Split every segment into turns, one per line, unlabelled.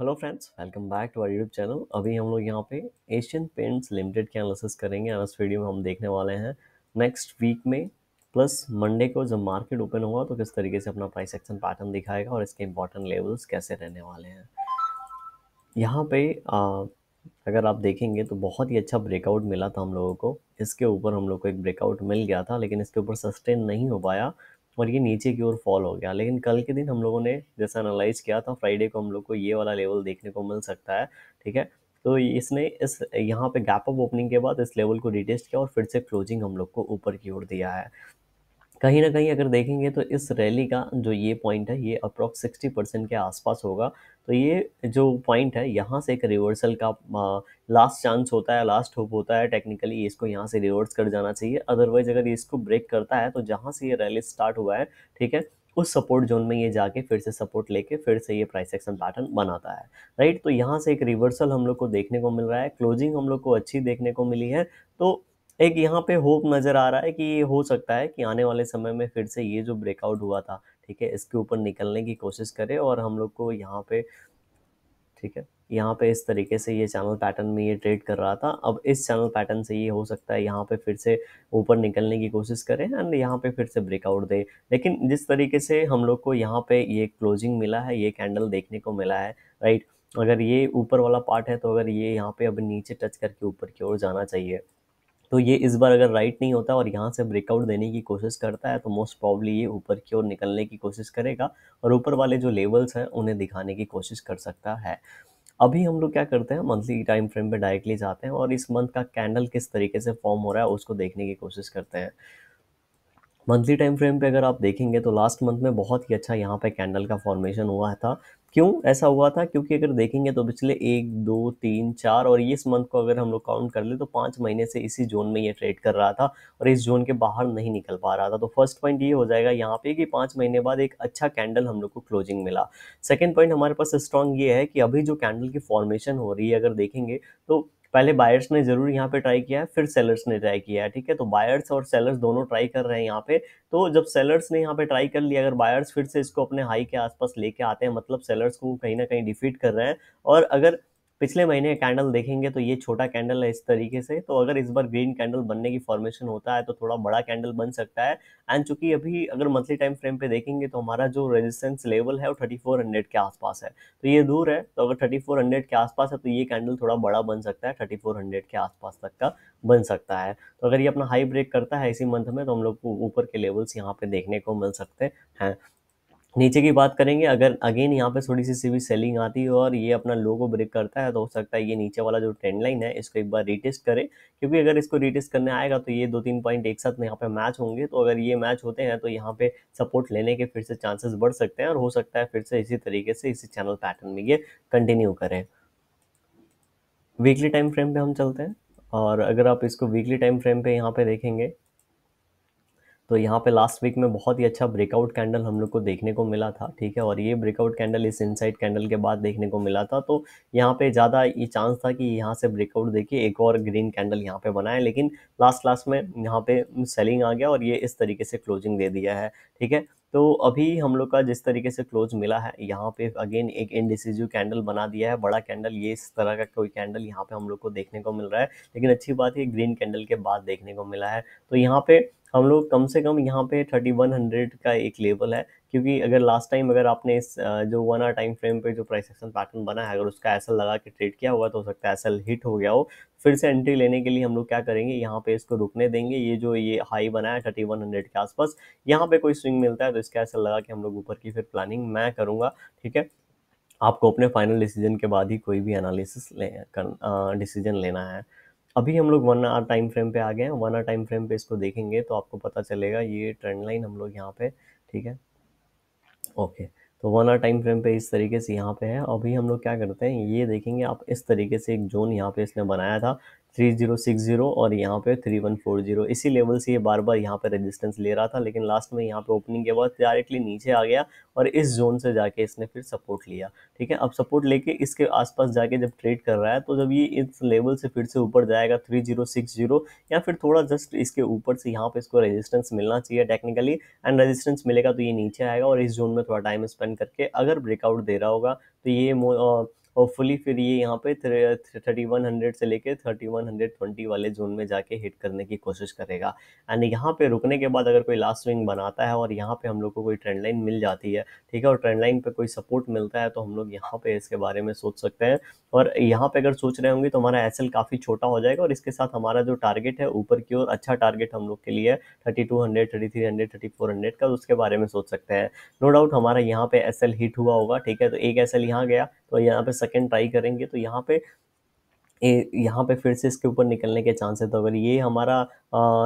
hello friends welcome back to our YouTube channel अभी हम लोग यहाँ पे एशियन पेंट्स लिमिटेड के एनालिसिस करेंगे और इस वीडियो में हम देखने वाले हैं नेक्स्ट वीक में प्लस मंडे को जब मार्केट ओपन होगा तो किस तरीके से अपना प्राइस एक्शन पैटर्न दिखाएगा और इसके इंपॉर्टेंट लेवल्स कैसे रहने वाले हैं यहाँ पे आ, अगर आप देखेंगे तो बहुत ही अच्छा ब्रेकआउट मिला था हम लोगों को इसके ऊपर हम लोग को एक ब्रेकआउट मिल गया था लेकिन इसके ऊपर सस्टेन नहीं हो पाया और ये नीचे की ओर फॉल हो गया लेकिन कल के दिन हम लोगों ने जैसा एनालाइज किया था फ्राइडे को हम लोग को ये वाला लेवल देखने को मिल सकता है ठीक है तो इसने इस यहाँ पे गैप अप ओपनिंग के बाद इस लेवल को रिटेस्ट किया और फिर से क्लोजिंग हम लोग को ऊपर की ओर दिया है कहीं ना कहीं अगर देखेंगे तो इस रैली का जो ये पॉइंट है ये अप्रॉक्स सिक्सटी परसेंट के आसपास होगा तो ये जो पॉइंट है यहाँ से एक रिवर्सल का लास्ट चांस होता है लास्ट होप होता है टेक्निकली इसको यहाँ से रिवर्स कर जाना चाहिए अदरवाइज अगर ये इसको ब्रेक करता है तो जहाँ से ये रैली स्टार्ट हुआ है ठीक है उस सपोर्ट जोन में ये जाके फिर से सपोर्ट लेके फिर से ये प्राइस एक्शन पैटर्न बनाता है राइट तो यहाँ से एक रिवर्सल हम लोग को देखने को मिल रहा है क्लोजिंग हम लोग को अच्छी देखने को मिली है तो एक यहाँ पे होप नज़र आ रहा है कि ये हो सकता है कि आने वाले समय में फिर से ये जो ब्रेकआउट हुआ था ठीक है इसके ऊपर निकलने की कोशिश करें और हम लोग को यहाँ पे ठीक है यहाँ पे इस तरीके से ये चैनल पैटर्न में ये ट्रेड कर रहा था अब इस चैनल पैटर्न से ये हो सकता है यहाँ पे फिर से ऊपर निकलने की कोशिश करें एंड यहाँ पे फिर से ब्रेकआउट दे लेकिन जिस तरीके से हम लोग को यहाँ पे ये क्लोजिंग मिला है ये कैंडल देखने को मिला है राइट अगर ये ऊपर वाला पार्ट है तो अगर ये यहाँ पे अब नीचे टच करके ऊपर की ओर जाना चाहिए तो ये इस बार अगर राइट नहीं होता और यहाँ से ब्रेकआउट देने की कोशिश करता है तो मोस्ट प्रॉब्ली ये ऊपर की ओर निकलने की कोशिश करेगा और ऊपर वाले जो लेवल्स हैं उन्हें दिखाने की कोशिश कर सकता है अभी हम लोग क्या करते हैं मंथली टाइम फ्रेम पे डायरेक्टली जाते हैं और इस मंथ का कैंडल किस तरीके से फॉर्म हो रहा है उसको देखने की कोशिश करते हैं मंथली टाइम फ्रेम पे अगर आप देखेंगे तो लास्ट मंथ में बहुत ही अच्छा यहाँ पे कैंडल का फॉर्मेशन हुआ था क्यों ऐसा हुआ था क्योंकि अगर देखेंगे तो पिछले एक दो तीन चार और इस मंथ को अगर हम लोग काउंट कर ले तो पाँच महीने से इसी जोन में ये ट्रेड कर रहा था और इस जोन के बाहर नहीं निकल पा रहा था तो फर्स्ट पॉइंट ये हो जाएगा यहाँ पे कि पाँच महीने बाद एक अच्छा कैंडल हम लोग को क्लोजिंग मिला सेकेंड पॉइंट हमारे पास स्ट्रॉन्ग ये है कि अभी जो कैंडल की फॉर्मेशन हो रही है अगर देखेंगे तो पहले बायर्स ने ज़रूर यहाँ पे ट्राई किया है फिर सेलर्स ने ट्राई किया है ठीक है तो बायर्स और सेलर्स दोनों ट्राई कर रहे हैं यहाँ पे तो जब सेलर्स ने यहाँ पे ट्राई कर लिया अगर बायर्स फिर से इसको अपने हाई के आसपास लेके आते हैं मतलब सेलर्स को कहीं ना कहीं डिफीट कर रहे हैं और अगर पिछले महीने कैंडल देखेंगे तो ये छोटा कैंडल है इस तरीके से तो अगर इस बार ग्रीन कैंडल बनने की फॉर्मेशन होता है तो थोड़ा बड़ा कैंडल बन सकता है एंड चूंकि अभी अगर मंथली टाइम फ्रेम पे देखेंगे तो हमारा जो रेजिस्टेंस लेवल है वो 3400 के आसपास है तो ये दूर है तो अगर 3400 के आसपास है तो ये कैंडल थोड़ा बड़ा बन सकता है 3400 के आसपास तक का बन सकता है तो अगर ये अपना हाई ब्रेक करता है इसी मंथ में तो हम लोग को ऊपर के लेवल्स यहाँ पे देखने को मिल सकते हैं नीचे की बात करेंगे अगर अगेन यहाँ पे थोड़ी सी सीवी सेलिंग आती है और ये अपना लो को ब्रेक करता है तो हो सकता है ये नीचे वाला जो ट्रेंड लाइन है इसको एक बार रिटेस्ट करे क्योंकि अगर इसको रिटेस्ट करने आएगा तो ये दो तीन पॉइंट एक साथ में यहाँ पे मैच होंगे तो अगर ये मैच होते हैं तो यहाँ पे सपोर्ट लेने के फिर से चांसेस बढ़ सकते हैं और हो सकता है फिर से इसी तरीके से इसी चैनल पैटर्न में ये कंटिन्यू करें वीकली टाइम फ्रेम पर हम चलते हैं और अगर आप इसको वीकली टाइम फ्रेम पर यहाँ पर देखेंगे तो यहाँ पे लास्ट वीक में बहुत ही अच्छा ब्रेकआउट कैंडल हम लोग को देखने को मिला था ठीक है और ये ब्रेकआउट कैंडल इस इनसाइड कैंडल के बाद देखने को मिला था तो यहाँ पे ज़्यादा ये चांस था कि यहाँ से ब्रेकआउट देखिए एक और ग्रीन कैंडल यहाँ पे बनाए लेकिन लास्ट लास्ट में यहाँ पे सेलिंग आ गया और ये इस तरीके से क्लोजिंग दे दिया है ठीक है तो अभी हम लोग का जिस तरीके से क्लोज मिला है यहाँ पे अगेन एक इनडिसिजिव कैंडल बना दिया है बड़ा कैंडल ये इस तरह का कोई कैंडल यहाँ पे हम लोग को देखने को मिल रहा है लेकिन अच्छी बात ये ग्रीन कैंडल के बाद देखने को मिला है तो यहाँ पे हम लोग कम से कम यहाँ पे हंड्रेड का एक लेवल है क्योंकि अगर लास्ट टाइम अगर आपने इस जो वन आर टाइम फ्रेम पे जो प्राइस एक्शन पैटर्न बना है अगर उसका एसल लगा के ट्रेड किया होगा तो हो सकता है एसल हिट हो गया हो फिर से एंट्री लेने के लिए हम लोग क्या करेंगे यहाँ पे इसको रुकने देंगे ये जो ये हाई बना है थर्टी वन हंड्रेड के आसपास यहाँ पे कोई स्विंग मिलता है तो इसका एसल लगा के हम लोग ऊपर की फिर प्लानिंग मैं करूँगा ठीक है आपको अपने फाइनल डिसीजन के बाद ही कोई भी एनालिसिस ले कर डिसीजन लेना है अभी हम लोग वन आर टाइम फ्रेम पे आ गए हैं वन आर टाइम फ्रेम पे इसको देखेंगे तो आपको पता चलेगा ये ट्रेंड लाइन हम लोग यहाँ पे ठीक है ओके तो वन आर टाइम फ्रेम पे इस तरीके से यहाँ पे है अभी हम लोग क्या करते हैं ये देखेंगे आप इस तरीके से एक जोन यहाँ पे इसने बनाया था थ्री जीरो सिक्स जीरो और यहाँ पे थ्री वन फोर जीरो इसी लेवल से ये बार बार यहाँ पे रेजिस्टेंस ले रहा था लेकिन लास्ट में यहाँ पे ओपनिंग के बाद डायरेक्टली नीचे आ गया और इस जोन से जाके इसने फिर सपोर्ट लिया ठीक है अब सपोर्ट लेके इसके आसपास जाके जब ट्रेड कर रहा है तो जब ये इस लेवल से फिर से ऊपर जाएगा थ्री जीरो सिक्स जीरो या फिर थोड़ा जस्ट इसके ऊपर से यहाँ पे इसको रेजिस्टेंस मिलना चाहिए टेक्निकली एंड रेजिस्टेंस मिलेगा तो ये नीचे आएगा और इस जोन में थोड़ा टाइम स्पेंड करके अगर ब्रेकआउट दे रहा होगा तो ये होपफुली फिर ये यहाँ पे थर्टी वन हंड्रेड से लेके थर्टी वन हंड्रेड ट्वेंटी वाले जोन में जाके हिट करने की कोशिश करेगा एंड यहाँ पे रुकने के बाद अगर कोई लास्ट स्विंग बनाता है और यहाँ पे हम लोग को कोई ट्रेंड लाइन मिल जाती है ठीक है और ट्रेंड लाइन पे कोई सपोर्ट मिलता है तो हम लोग यहाँ पे इसके बारे में सोच सकते हैं और यहाँ पे अगर सोच रहे होंगे तो हमारा एस काफ़ी छोटा हो जाएगा और इसके साथ हमारा जो टारगेट है ऊपर की ओर अच्छा टारगेट हम लोग के लिए thirty two hundred thirty three hundred thirty four hundred का उसके बारे में सोच सकते हैं नो डाउट हमारा यहाँ पे एस हिट हुआ होगा ठीक है तो एक एस यहाँ गया तो यहाँ पे सेकंड ट्राई करेंगे तो यहाँ पे यहाँ पे फिर से इसके ऊपर निकलने के चांसेस तो अगर ये हमारा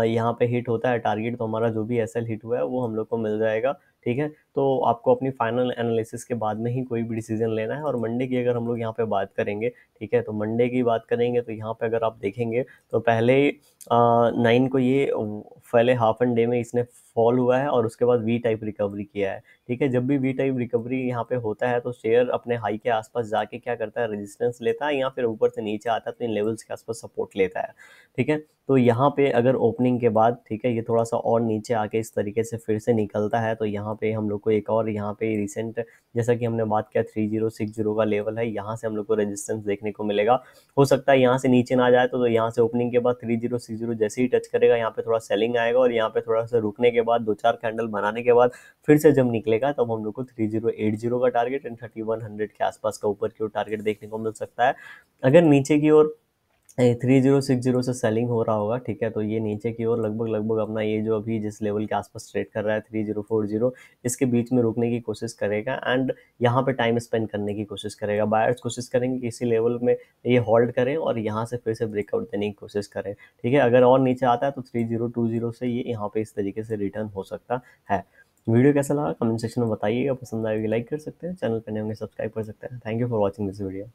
यहाँ पे हिट होता है टारगेट तो हमारा जो भी एस हिट हुआ है वो हम लोग को मिल जाएगा ठीक है तो आपको अपनी फाइनल एनालिसिस के बाद में ही कोई भी डिसीजन लेना है और मंडे की अगर हम लोग यहाँ पे बात करेंगे ठीक है तो मंडे की बात करेंगे तो यहाँ पे अगर आप देखेंगे तो पहले नाइन को ये पहले हाफ एंड डे में इसने फॉल हुआ है और उसके बाद वी टाइप रिकवरी किया है ठीक है जब भी वी टाइप रिकवरी यहाँ पे होता है तो शेयर अपने हाई के आसपास जाके क्या करता है रेजिस्टेंस लेता है या फिर ऊपर से नीचे आता है तो इन लेवल्स के आसपास सपोर्ट लेता है ठीक है तो यहाँ पे अगर ओपनिंग के बाद ठीक है ये थोड़ा सा और नीचे आके इस तरीके से फिर से निकलता है तो यहाँ पे हम लोग को एक और यहाँ पे रिसेंट जैसा कि हमने बात किया थ्री जीरो सिक्स जीरो का लेवल है यहाँ से हम लोग को रेजिस्टेंस देखने को मिलेगा हो सकता है यहाँ से नीचे ना जाए तो, तो यहाँ से ओपनिंग के बाद थ्री जीरो सिक्स जीरो जैसे ही टच करेगा यहाँ पे थोड़ा सेलिंग आएगा और यहाँ पे थोड़ा सा रुकने के बाद दो चार कैंडल बनाने के बाद फिर से जब निकलेगा तब हम लोग को थ्री जीरो एट जीरो का target and thirty one hundred के आसपास का ऊपर की ओर टारगेट देखने को मिल सकता है अगर नीचे की ओर थ्री जीरो सिक्स जीरो से सेलिंग हो रहा होगा ठीक है तो ये नीचे की ओर लगभग लगभग अपना ये जो अभी जिस लेवल के आसपास ट्रेड कर रहा है थ्री जीरो फोर जीरो इसके बीच में रुकने की कोशिश करेगा एंड यहाँ पे टाइम स्पेंड करने की कोशिश करेगा बायर्स कोशिश करेंगे कि इसी लेवल में ये होल्ड करें और यहाँ से फिर से ब्रेकआउट देने की कोशिश करें ठीक है अगर और नीचे आता है तो थ्री जीरो टू जीरो से ये यहाँ पर इस तरीके से रिटर्न हो सकता है वीडियो कैसा लगा कमेंट सेक्शन में बताइएगा पसंद आएगी लाइक तो कर सकते हैं चैनल पर नहीं होंगे सब्सक्राइब कर सकते हैं thank you for watching this video